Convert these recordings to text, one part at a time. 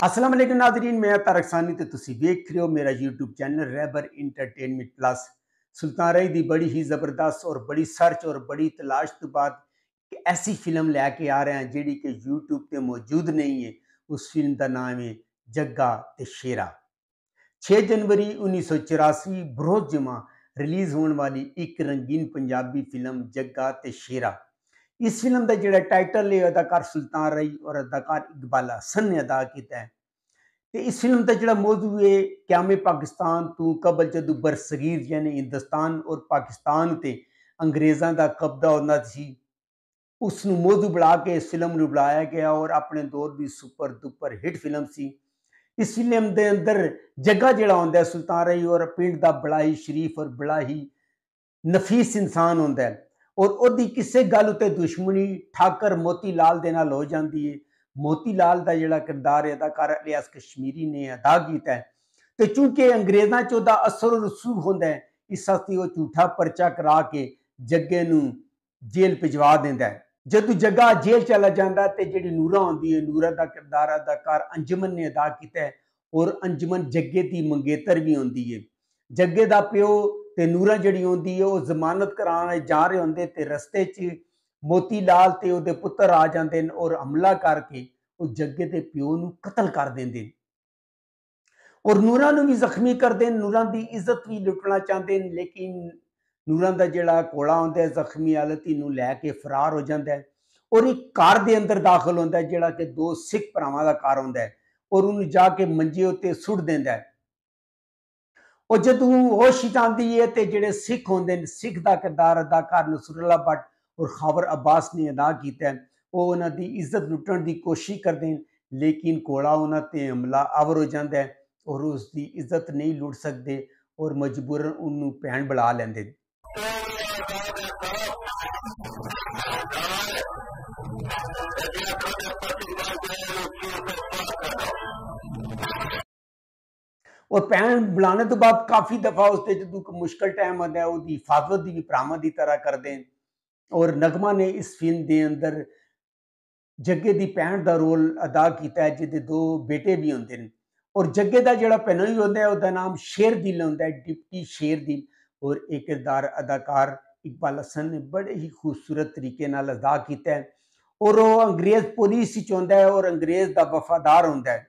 السلام علیکم ناظرین میں ترک سانی تو میرا یوٹیوب چینل ریبر انٹرٹینمنٹ پلس سلطان رئی دی بڑی ہی زبردست اور بڑی سرچ اور بڑی تلاش تو تعداد ایسی فلم لے کے آ رہے ہیں جیڑی کہ یوٹیوب پہ موجود نہیں ہے اس فلم کا نام ہے جگہ تے شیرہ چھ جنوری انیس سو چراسی بروہت جمع رلیز ہونے والی ایک رنگین پنجابی فلم جگا شیرہ اس فلم دا جڑا ٹائٹل لے اداکار سلطان رئی اور اداکار اقبالہ سن نے ادا کیا ہے اس فلم دا جڑا موضوع ہے قیام پاکستان تو قبل جدو برسگیر یعنی ہندوستان اور پاکستان تے سے دا کا کبدا سی اس موضوع بڑھا کے اس فلم نے بلایا گیا اور اپنے دور بھی سپر دوپر ہٹ فلم سی ਇਸ ਫਿਲਮ ਦੇ ਅੰਦਰ ਜੱਗਾ ਜਿਹੜਾ ਹੁੰਦਾ ਸੁਲਤਾਨ ਰਹੀ ਔਰ ਪਿੰਡ ਦਾ ਬੜਾ ਹੀ ਸ਼ਰੀਫ ਔਰ ਬੜਾ ਹੀ ਨਫੀਸ ਇਨਸਾਨ ਹੁੰਦਾ ਹੈ ਔਰ ਉਹਦੀ ਕਿਸੇ ਗੱਲ ਉਤੇ ਦੁਸ਼ਮਣੀ ਠਾਕਰ ਮੋਤੀ ਲਾਲ ਦੇ ਨਾਲ ਹੋ ਜਾਂਦੀ ਹੈ ਮੋਤੀ ਲਾਲ ਦਾ ਜਿਹੜਾ ਕਿਰਦਾਰ ਹੈ ਅਦਾਕਾਰ ਅਲਿਆਸ ਕਸ਼ਮੀਰੀ ਨੇ ਅਦਾ ਕੀਤਾ ਹੈ ਤੇ ਚੂੰਕਿ ਅੰਗਰੇਜ਼ਾਂ ਚ ਉਹਦਾ ਅਸਰ ਰਸੂਖ ਹੁੰਦਾ ਹੈ ਇਸ ਸਤੀ ਉਹ ਝੂਠਾ ਪਰਚਾ ਕਰਾ ਕੇ ਜੱਗੇ ਨੂੰ ਜੇਲ੍ਹ ਭਿਜਵਾ ਦਿੰਦਾ ਹੈ ਜਦੋਂ ਜੱਗਾ ਜੇਲ੍ਹ ਚਲਾ ਜਾਂਦਾ ਤੇ ਜਿਹੜੀ ਨੂਰਾ ਹੁੰਦੀ ਹੈ ਨੂਰਾ ਦਾ ਕਿਰਦਾਰ ਅਦਾਕਾਰ ਅੰਜਮਨ ਨੇ ਅਦਾ ਕੀਤਾ ਔਰ ਅੰਜਮਨ ਜੱਗੇ ਦੀ ਮੰਗੇਤਰ ਵੀ ਹੁੰਦੀ ਹੈ ਜੱਗੇ ਦਾ ਪਿਓ ਤੇ ਨੂਰਾ ਜਿਹੜੀ ਹੁੰਦੀ ਹੈ ਉਹ ਜ਼ਮਾਨਤ ਕਰਾਉਣ ਜਾ ਰਹੇ ਹੁੰਦੇ ਤੇ ਰਸਤੇ 'ਚ ਮੋਤੀ ਲਾਲ ਤੇ ਉਹਦੇ ਪੁੱਤਰ ਆ ਜਾਂਦੇ ਨੇ ਔਰ ਹਮਲਾ ਕਰਕੇ ਉਹ ਜੱਗੇ ਦੇ ਪਿਓ ਨੂੰ ਕਤਲ ਕਰ ਦਿੰਦੇ ਨੇ ਔਰ ਨੂਰਾ ਨੂੰ ਵੀ ਜ਼ਖਮੀ ਕਰਦੇ ਨੇ ਨੂਰਾ ਦੀ ਇੱਜ਼ਤ ਵੀ ਲੁੱਟਣਾ ਚਾਹੁੰਦੇ ਨੇ ਲੇਕਿਨ نورنہ جہاں کولا ہوں زخمی آلتی لے کے فرار ہو جاتا ہے اور کار در داخل ہوتا ہے جڑا کہ دو سکھ پراواں کا کار آتا ہے اور انہوں نے جا کے منجے اتنے سٹ دینا اور جد آتی ہے تو جہے سکھ ہوں سکھ کا کردار اداکار سر اللہ بٹ اور خاور عباس نے ادا کیا عزت لٹن کی کوشش کرتے ہیں لیکن کولا انہوں سے عملہ آور ہو جاتا ہے اور اس کی عزت نہیں لٹ سکتے اور مجبور ان بلا لیند اور پہن بلانے تو بعد کافی دفعہ اس جدو مشکل ٹائم ہوتا ہے حفاظت دی بھی پرامہ دی طرح کر دیں اور نغمہ نے اس فلم دے اندر جگے دی پہن دا رول ادا کیتا ہے جدے دو بیٹے بھی ہوتے ہیں اور جگے دا جڑا پہنوی ہوتا ہے اور نام شیر دل ہوتا ہے ڈپٹی شیر دل اور ایک کردار اداکار ਇਕਬਾਲ ਹਸਨ ਨੇ ਬੜੇ ਹੀ ਖੂਬਸੂਰਤ ਤਰੀਕੇ ਨਾਲ ਅਦਾ ਕੀਤਾ ਹੈ ਔਰ ਉਹ ਅੰਗਰੇਜ਼ ਪੁਲਿਸ ਹੀ ਚਾਹੁੰਦਾ ਹੈ ਔਰ ਅੰਗਰੇਜ਼ ਦਾ ਵਫਾਦਾਰ ਹੁੰਦਾ ਹੈ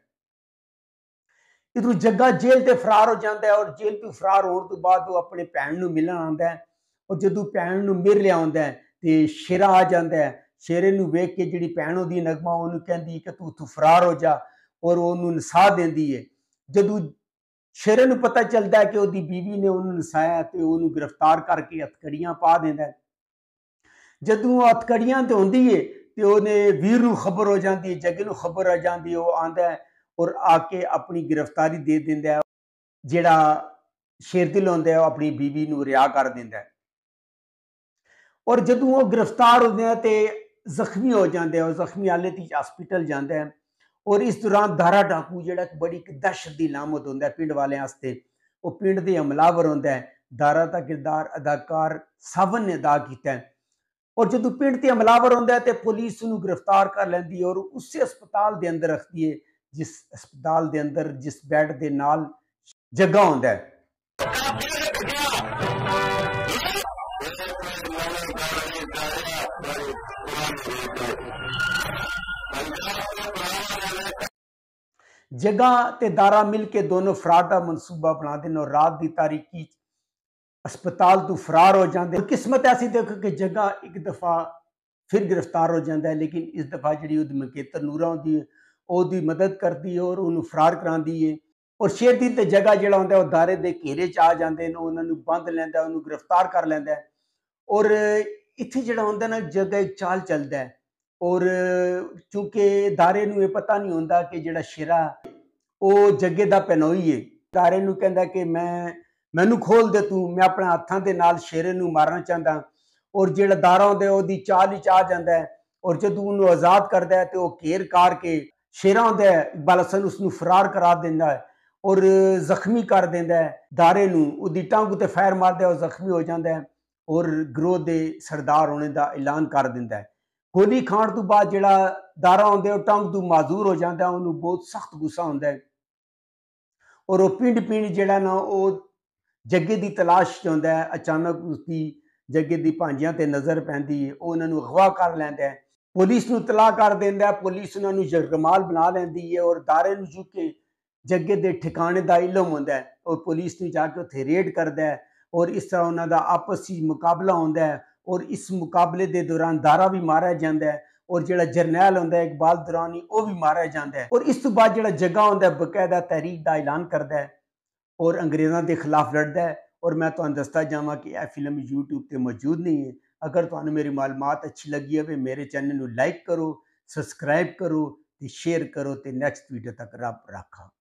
ਇਧਰੋਂ ਜੱਗਾ ਜੇਲ੍ਹ ਤੇ ਫਰਾਰ ਹੋ ਜਾਂਦਾ ਹੈ ਔਰ ਜੇਲ੍ਹ ਤੋਂ ਫਰਾਰ ਹੋਣ ਤੋਂ ਬਾਅਦ ਉਹ ਆਪਣੇ ਭੈਣ ਨੂੰ ਮਿਲਣ ਆਉਂਦਾ ਹੈ ਔਰ ਜਦੋਂ ਭੈਣ ਨੂੰ ਮਿਲ ਰਿਹਾ ਹੁੰਦਾ ਹੈ ਤੇ ਸ਼ੇਰਾ ਆ ਜਾਂਦਾ ਹੈ ਸ਼ੇਰੇ ਨੂੰ ਵੇਖ ਕੇ ਜਿਹੜੀ ਭੈਣ ਉਹਦੀ ਨਗਮਾ ਉਹਨੂੰ ਕਹਿੰਦੀ ਕਿ ਤੂੰ ਤੂੰ ਫਰਾਰ ਹੋ ਜਾ ਔਰ ਉਹਨੂੰ ਨਸਾ ਦਿੰਦੀ ਹੈ ਜਦੋਂ ਸ਼ੇਰ ਨੂੰ ਪਤਾ ਚੱਲਦਾ ਕਿ ਉਹਦੀ ਬੀਵੀ ਨੇ ਉਹਨੂੰ ਨਸਾਇਆ ਤੇ ਉਹਨੂੰ ਗ੍ਰਿਫਤਾਰ ਕਰਕੇ ਹਥਕੜੀਆਂ ਪਾ ਦਿੰਦਾ ਜਦੋਂ ਉਹ ਤੇ ਹੁੰਦੀ ਏ ਤੇ ਉਹਨੇ ਵੀਰ ਨੂੰ ਖਬਰ ਹੋ ਜਾਂਦੀ ਏ ਜੱਗ ਨੂੰ ਖਬਰ ਆ ਜਾਂਦੀ ਉਹ ਆਂਦਾ ਔਰ ਆ ਕੇ ਆਪਣੀ ਗ੍ਰਿਫਤਾਰੀ ਦੇ ਦਿੰਦਾ ਜਿਹੜਾ ਸ਼ੇਰ ਦਿਲ ਹੁੰਦਾ ਉਹ ਆਪਣੀ ਬੀਵੀ ਨੂੰ ਰਿਆ ਕਰ ਦਿੰਦਾ ਔਰ ਜਦੋਂ ਉਹ ਗ੍ਰਿਫਤਾਰ ਹੁੰਦੇ ਆ ਤੇ ਜ਼ਖਮੀ ਹੋ ਜਾਂਦੇ ਆ ਉਹ ਜ਼ਖਮੀ ਹਾਲਤ ਵਿੱਚ ਹਸਪੀਟਲ ਜਾਂਦੇ ਹੈ اور اس دوران دھارا ڈاکو جڑا ایک بڑی دہشت دی علامت ہوتا ہے پنڈ والے آستے وہ پنڈ کے عملاور ہوتا ہے دارا کا دا کردار اداکار ساون نے ادا کیتا ہے اور جب پنڈ سے عملاور ہوتا ہے تو پولیس انہوں گرفتار کر لینی ہے اور اسے ہسپتال دے اندر رکھتی ہے جس ہسپتال دے اندر جس بیڈ دے نال جگہ ہوتا ہے Thank you. جگہ تے دارا مل کے دونوں فرار کا منصوبہ بنا دیں اور رات دی تاریخی اسپتال تو فرار ہو جاتے قسمت ایسی دیکھو کہ جگہ ایک دفعہ پھر گرفتار ہو جاتا ہے لیکن اس دفعہ جڑی او جی مکیتر ہوں ہوتی او دی مدد کرتی ہے اور انہوں فرار کرا دیے اور شیر شیردن تے جگہ جڑا اور دارے دے چاہ گھیرے انہوں نے بند لینا وہ گرفتار کر لینا اور اتھی جڑا اتنے نا جگہ ایک چال چلتا ہے اور چونکہ دارے نوے پتہ نہیں ہوتا کہ جڑا شیرہ وہ جگے دہنوئی ہے دارے کہہ د کہ میں منوں کھول دے تاتھوں کے نام شعرے مارنا چاہتا ہوں اور جا دارا آدھی چال ہی چاہیے اور جدو آزاد کردہ ہے تو وہ گھیر کار کے شیرا آد ہے بالا سن اس کو فرار کرا دیا اور زخمی کر دینا دارے وہی ٹنگ تو فیر مارد ہے وہ زخمی ہو جاتا ہے اور گروہ سردار ہونے کا ایلان کر دینا ہولی کھان تو بعد جا آگ تو معذور ہو جاتا ہے وہ بہت سخت غصہ آتا ہے اور وہ پنڈ پیڑ جا وہ جگہ کی تلاش آؤں اچانک اس کی جگہ دھیانجیاں نظر پہ وہاں اغوا کر لینا ہے پولیس نلا کر دولس انہوں نے جرگمال بنا لینی ہے اور دارے چوکے جگہ کے ٹھکانے کا علم آتا ہے اور پولیس نے جا کے اتنے ریڈ کرد ہے اور اس طرح انہوں کا آپسی مقابلہ آتا ہے اور اس مقابلے کے دوران دارا بھی مارا جایا ہے اور جڑا جرنیل ہوندہ ہے اقبال درانی وہ بھی مارا جاندہ ہے اور اس تو بعد جڑا جگہ ہوندہ ہے باقاعدہ تحریک دا اعلان کردہ ہے اور انگریزان دے خلاف لڑتا ہے اور میں تو دستا جامع کہ اے فلم یوٹیوب تے موجود نہیں ہے اگر تمہیں میری معلومات اچھی لگی ہوے چینل لائک کرو سبسکرائب کرو شیئر کرو تے نیکسٹ ویڈیو تک رب رکھا